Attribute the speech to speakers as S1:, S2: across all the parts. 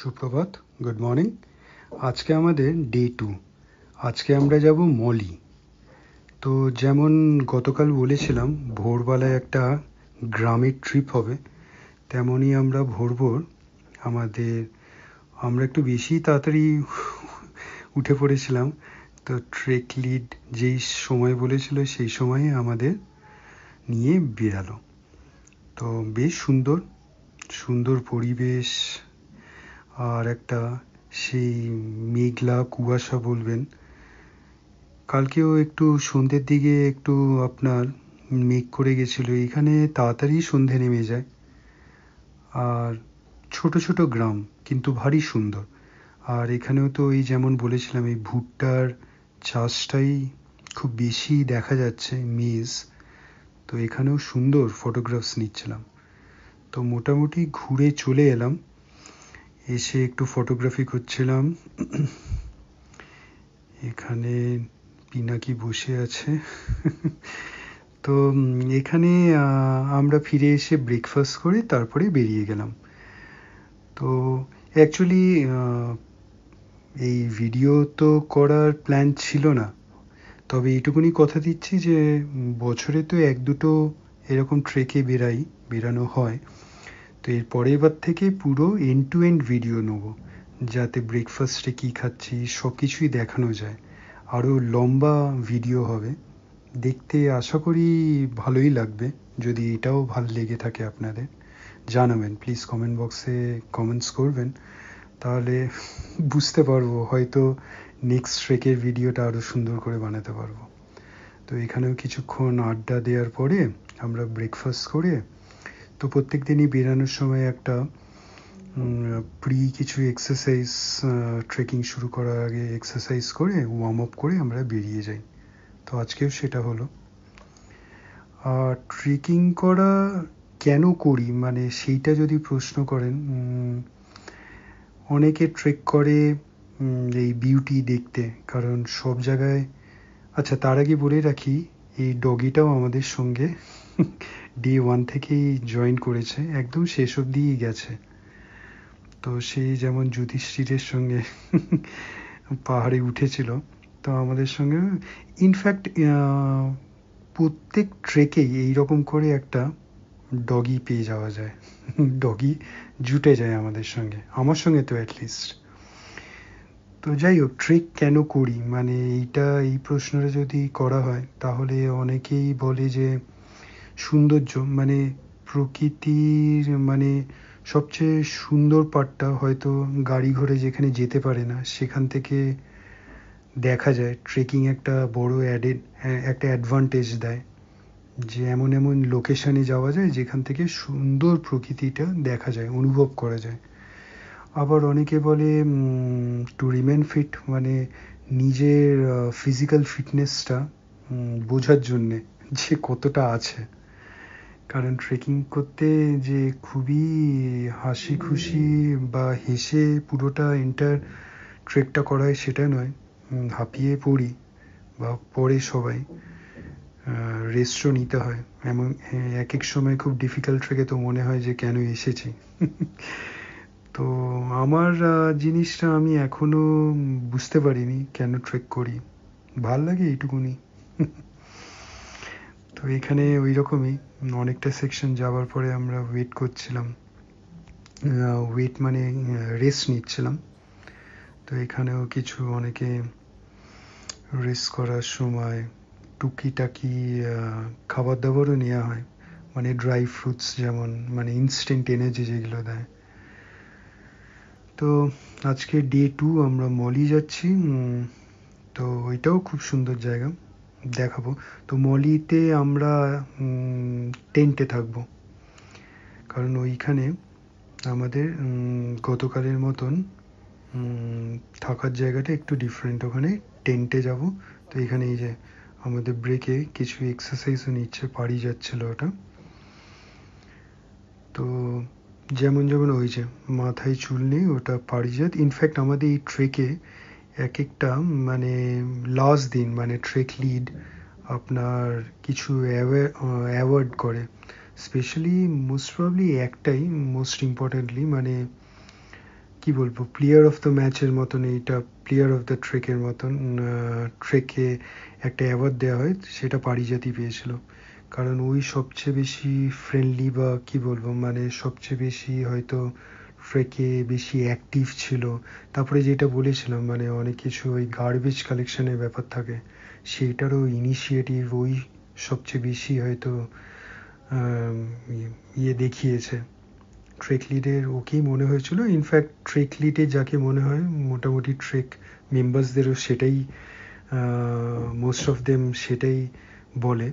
S1: সুপ্রভাত good morning আজকে আমাদের ডে টু আজকে আমরা যাব মলি তো যেমন গতকাল বলেছিলাম ভোরবেলায় একটা গ্রামের ট্রিপ হবে তেমনই আমরা ভোর ভোর আমাদের আমরা একটু বেশি তাড়াতাড়ি উঠে পড়েছিলাম তো ট্রেক লিড যেই সময় বলেছিল সেই সময়ে আমাদের নিয়ে বেরালো তো বেশ সুন্দর সুন্দর পরিবেশ আর একটা সেই মেঘলা কুয়াশা বলবেন কালকেও একটু সন্ধ্যের দিকে একটু আপনার মেঘ করে গেছিল এখানে তাড়াতাড়ি সন্ধে নেমে যায় আর ছোট ছোট গ্রাম কিন্তু ভারী সুন্দর আর এখানেও তো এই যেমন বলেছিলাম এই ভুট্টার চাষটাই খুব বেশি দেখা যাচ্ছে মেজ তো এখানেও সুন্দর ফটোগ্রাফস নিচ্ছিলাম তো মোটামুটি ঘুরে চলে এলাম এসে একটু ফটোগ্রাফি করছিলাম এখানে পিনাকি বসে আছে তো এখানে আমরা ফিরে এসে ব্রেকফাস্ট করে তারপরে বেরিয়ে গেলাম তো অ্যাকচুয়ালি এই ভিডিও তো করার প্ল্যান ছিল না তবে এইটুকুনি কথা দিচ্ছি যে বছরে তো এক দুটো এরকম ট্রেকে বেরাই বেরানো হয় তো এর পরের বার থেকে পুরো এন্ড টু এন্ড ভিডিও নেবো যাতে ব্রেকফাস্টে কী খাচ্ছি সব কিছুই দেখানো যায় আরও লম্বা ভিডিও হবে দেখতে আশা করি ভালোই লাগবে যদি এটাও ভাল লেগে থাকে আপনাদের জানাবেন প্লিজ কমেন্ট বক্সে কমেন্টস করবেন তাহলে বুঝতে পারবো হয়তো নেক্সট ট্রেকের ভিডিওটা আরও সুন্দর করে বানাতে পারবো তো এখানেও কিছুক্ষণ আড্ডা দেওয়ার পরে আমরা ব্রেকফাস্ট করে তো প্রত্যেক দিনই বেরানোর সময় একটা প্রি কিছু এক্সারসাইজ ট্রেকিং শুরু করার আগে এক্সারসাইজ করে ওয়ার্ম আপ করে আমরা বেরিয়ে যাই তো আজকেও সেটা হলো আর ট্রেকিং করা কেন করি মানে সেইটা যদি প্রশ্ন করেন অনেকে ট্রেক করে এই বিউটি দেখতে কারণ সব জায়গায় আচ্ছা তার আগে বলে রাখি এই ডগিটাও আমাদের সঙ্গে ডি ওয়ান থেকেই জয়েন করেছে একদম শেষ অবধিই গেছে তো সেই যেমন যুধিষ্ঠিরের সঙ্গে পাহাড়ে উঠেছিল তো আমাদের সঙ্গে ইনফ্যাক্ট প্রত্যেক ট্রেকেই এইরকম করে একটা ডগি পেয়ে যাওয়া যায় ডগি জুটে যায় আমাদের সঙ্গে আমার সঙ্গে তো অ্যাটলিস্ট তো যাই হোক ট্রেক কেন করি মানে এইটা এই প্রশ্নটা যদি করা হয় তাহলে অনেকেই বলে যে সৌন্দর্য মানে প্রকৃতির মানে সবচেয়ে সুন্দর পার্টটা হয়তো গাড়ি ঘোড়ে যেখানে যেতে পারে না সেখান থেকে দেখা যায় ট্রেকিং একটা বড় অ্যাডেড একটা অ্যাডভান্টেজ দেয় যে এমন এমন লোকেশানে যাওয়া যায় যেখান থেকে সুন্দর প্রকৃতিটা দেখা যায় অনুভব করা যায় আবার অনেকে বলে টু রিমেন ফিট মানে নিজের ফিজিক্যাল ফিটনেসটা বোঝার জন্যে যে কতটা আছে কারণ ট্রেকিং করতে যে খুবই হাসি খুশি বা হেসে পুরোটা এন্টার ট্রেকটা করা হয় সেটা নয় হাঁপিয়ে পড়ি বা পড়ে সবাই রেস্টও নিতে হয় এমন এক হ্যাঁ, এক সময় খুব ডিফিকাল্ট ট্রেকে তো মনে হয় যে কেন এসেছি তো আমার জিনিসটা আমি এখনো বুঝতে পারিনি কেন ট্রেক করি ভাল লাগে এইটুকুনি তো এখানে ওই রকমই অনেকটা সেকশন যাওয়ার পরে আমরা ওয়েট করছিলাম ওয়েট মানে রেস্ট নিচ্ছিলাম তো এখানেও কিছু অনেকে রেস্ট করার সময় টুকিটাকি খাবার দাবারও নেওয়া হয় মানে ড্রাই ফ্রুটস যেমন মানে ইনস্ট্যান্ট এনার্জি যেগুলো দেয় তো আজকে ডে টু আমরা মলি যাচ্ছি তো ওইটাও খুব সুন্দর জায়গা দেখাবো তো মলিতে আমরা টেন্টে থাকবো কারণ ওইখানে আমাদের গতকালের মতন থাকার জায়গাটা একটু ডিফারেন্ট ওখানে টেন্টে যাব তো এখানে এই যে আমাদের ব্রেকে কিছু এক্সারসাইজও নিচ্ছে পাড়ি যাচ্ছিল ওটা তো যেমন যেমন হয়েছে মাথায় চুল নেই ওটা পারিজাত ইনফ্যাক্ট আমাদের এই ট্রেকে এক একটা মানে লস দিন মানে ট্রেক লিড আপনার কিছু অ্যাওয়ার্ড করে স্পেশালি মোস্ট প্রবলি একটাই মোস্ট ইম্পর্টেন্টলি মানে কি বলবো প্লেয়ার অফ দ্য ম্যাচের মতন এইটা প্লেয়ার অফ দ্য ট্রেকের মতন ট্রেকে একটা অ্যাওয়ার্ড দেওয়া হয় সেটা পারিজাতি পেয়েছিল কারণ ওই সবচেয়ে বেশি ফ্রেন্ডলি বা কি বলবো মানে সবচেয়ে বেশি হয়তো ফ্রেকে বেশি অ্যাক্টিভ ছিল তারপরে যেটা বলেছিলাম মানে অনেক কিছু ওই গার্বেজ কালেকশনের ব্যাপার থাকে সেটারও ইনিশিয়েটিভ ওই সবচেয়ে বেশি হয়তো ইয়ে দেখিয়েছে ট্রেক লিডের ওকেই মনে হয়েছিল ইনফ্যাক্ট ট্রেক লিডে যাকে মনে হয় মোটামুটি ট্রেক মেম্বার্সদেরও সেটাই মোস্ট অফ দেম সেটাই বলে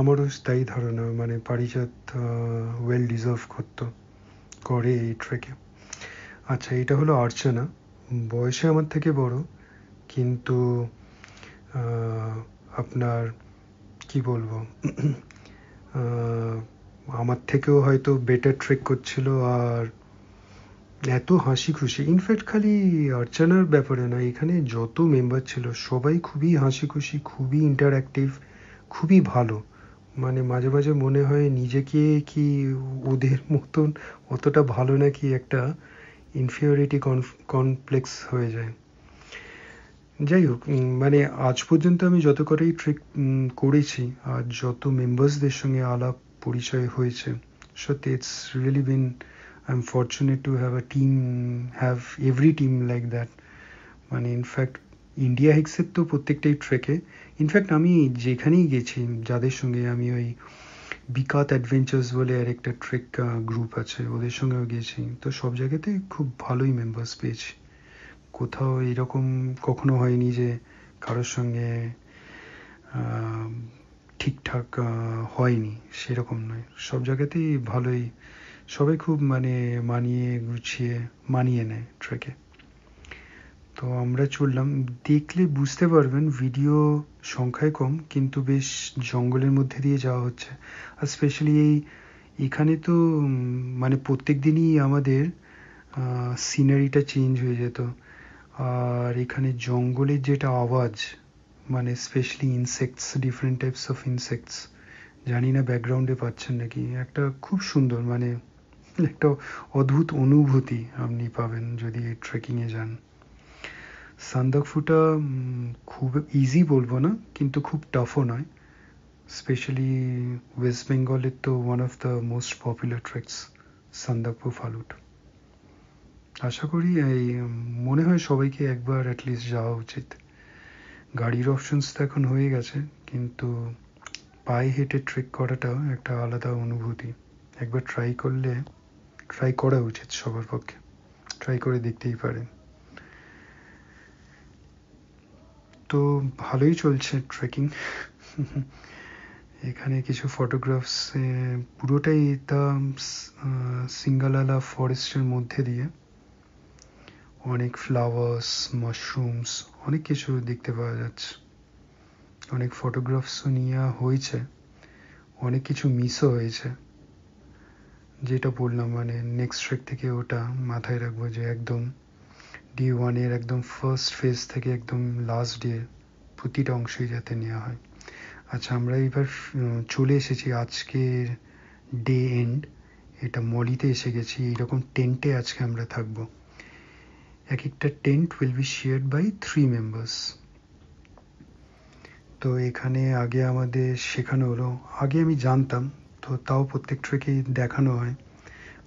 S1: আমারও তাই ধারণা মানে পারিজাত ওয়েল ডিজার্ভ করতো করে এই ট্রেকে আচ্ছা এটা হলো অর্চনা বয়সে আমার থেকে বড় কিন্তু আপনার কি বলবো আমার থেকেও হয়তো বেটার ট্রেক করছিল আর এত হাসি খুশি ইনফ্যাক্ট খালি অর্চনার ব্যাপারে না এখানে যত মেম্বার ছিল সবাই খুবই হাসি খুশি খুবই ইন্টারঅ্যাক্টিভ খুবই ভালো মানে মাঝে মাঝে মনে হয় নিজেকে কি ওদের মতন অতটা ভালো নাকি একটা ইনফিওরিটি কমপ্লেক্স হয়ে যায় যাই হোক মানে আজ পর্যন্ত আমি যত করেই ট্রিক করেছি আর যত মেম্বার্সদের সঙ্গে আলাপ পরিচয় হয়েছে সত্যি it's really been I am fortunate to have a team have every team like that মানে ইনফ্যাক্ট ইন্ডিয়া হেক্সের তো প্রত্যেকটাই ট্রেকে ইনফ্যাক্ট আমি যেখানেই গেছি যাদের সঙ্গে আমি ওই বিকাত অ্যাডভেঞ্চার্স বলে আর একটা ট্রেক গ্রুপ আছে ওদের সঙ্গেও গিয়েছি তো সব জায়গাতেই খুব ভালোই মেম্বার্স পেয়েছি কোথাও এরকম কখনো হয়নি যে কারোর সঙ্গে ঠিকঠাক হয়নি সেরকম নয় সব জায়গাতেই ভালোই সবাই খুব মানে মানিয়ে গুছিয়ে মানিয়ে নেয় ট্রেকে তো আমরা চললাম দেখলে বুঝতে পারবেন ভিডিও সংখ্যায় কম কিন্তু বেশ জঙ্গলের মধ্যে দিয়ে যাওয়া হচ্ছে আর স্পেশালি এই এখানে তো মানে প্রত্যেক দিনই আমাদের সিনারিটা চেঞ্জ হয়ে যেত আর এখানে জঙ্গলের যেটা আওয়াজ মানে specially insects different types of insects জানি না ব্যাকগ্রাউন্ডে পাচ্ছেন নাকি একটা খুব সুন্দর মানে একটা অদ্ভুত অনুভূতি আপনি পাবেন যদি ট্রেকিংয়ে যান সান্দাকফুটা খুব ইজি বলবো না কিন্তু খুব টাফও নয় স্পেশালি ওয়েস্ট বেঙ্গলের তো one of the most popular treks Sandakphu Phalut আশা করি এই মনে হয় সবাইকে একবার অ্যাটলিস্ট যাওয়া উচিত গাড়ির অপশনস তো এখন হয়ে গেছে কিন্তু পায়ে হেঁটে ট্রেক করাটাও একটা আলাদা অনুভূতি একবার ট্রাই করলে ট্রাই করা উচিত সবার পক্ষে ট্রাই করে দেখতেই পারেন তো ভালোই চলছে ট্রেকিং এখানে কিছু ফটোগ্রাফস পুরোটাই দ্য সিঙ্গালালা ফরেস্টের মধ্যে দিয়ে অনেক ফ্লাওয়ার্স মাশরুমস অনেক কিছু দেখতে পাওয়া যাচ্ছে অনেক ফটোগ্রাফসও নেওয়া হয়েছে অনেক কিছু মিসও হয়েছে যেটা বললাম মানে নেক্সট ট্রেক থেকে ওটা মাথায় রাখবো যে একদম ডি ওয়ানের একদম ফার্স্ট ফেজ থেকে একদম লাস্ট ডে প্রতিটা অংশই যাতে নেওয়া হয় আচ্ছা আমরা এবার চলে এসেছি আজকের ডে এন্ড এটা মলিতে এসে গেছি এইরকম টেন্টে আজকে আমরা থাকবো এক একটা tent will be shared by three members তো এখানে আগে আমাদের শেখানো হলো আগে আমি জানতাম তো তাও প্রত্যেক দেখানো হয়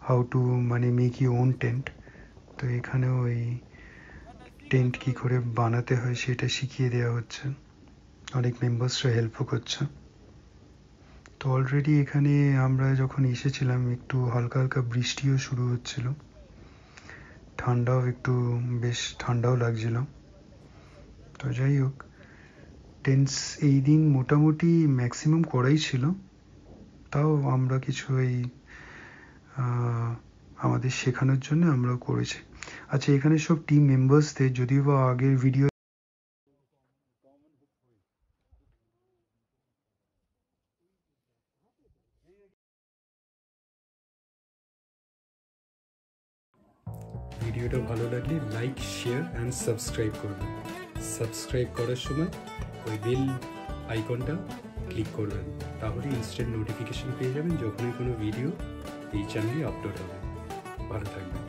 S1: হাউ টু মানে মেক ইউ ওন টেন্ট তো এখানেও ওই টেন্ট কি করে বানাতে হয় সেটা শিখিয়ে দেওয়া হচ্ছে অনেক মেম্বার্সরা হেল্পও করছে তো অলরেডি এখানে আমরা যখন এসেছিলাম একটু হালকা হালকা বৃষ্টিও শুরু হচ্ছিল ঠান্ডাও একটু বেশ ঠান্ডাও লাগছিল তো যাই হোক টেন্স এই দিন মোটামুটি ম্যাক্সিমাম করাই ছিল তাও আমরা কিছু এই আমাদের শেখানোর জন্য আমরাও করেছি আচ্ছা এখানে সব টিম মেম্বার্সদের যদিও বা আগের ভিডিও ভিডিওটা ভালো লাগলে লাইক শেয়ার অ্যান্ড সাবস্ক্রাইব করবেন সাবস্ক্রাইব করার সময় ওই বেল আইকনটা ক্লিক করবেন তাহলে ইনস্ট্যান্ট নোটিফিকেশান পেয়ে যাবেন যখনই কোনো ভিডিও এই চ্যানেলে আপলোড হবে ভালো থাকবেন